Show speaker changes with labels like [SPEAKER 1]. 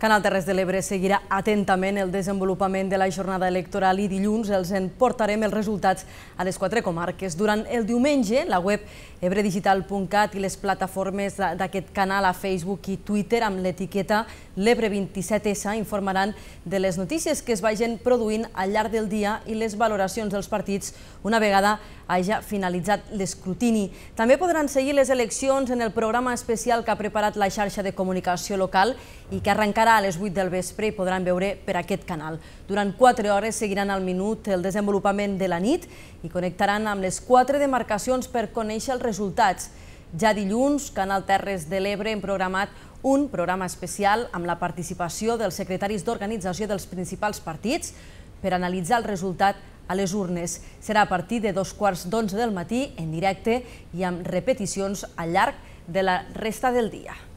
[SPEAKER 1] Canal Terres de l'Ebre seguirà atentament el desenvolupament de la jornada electoral i dilluns els en portarem els resultats a les quatre comarques. Durant el diumenge, la web ebredigital.cat i les plataformes d'aquest canal a Facebook i Twitter amb l'etiqueta l'Ebre27S informaran de les notícies que es vagin produint al llarg del dia i les valoracions dels partits una vegada haja finalitzat l'escrutini. També podran seguir les eleccions en el programa especial que ha preparat la xarxa de comunicació local i que arrencarà començarà a les 8 del vespre i podran veure per aquest canal. Durant 4 hores seguiran al minut el desenvolupament de la nit i connectaran amb les 4 demarcacions per conèixer els resultats. Ja dilluns, Canal Terres de l'Ebre hem programat un programa especial amb la participació dels secretaris d'organització dels principals partits per analitzar el resultat a les urnes. Serà a partir de dos quarts d'onze del matí, en directe i amb repeticions al llarg de la resta del dia.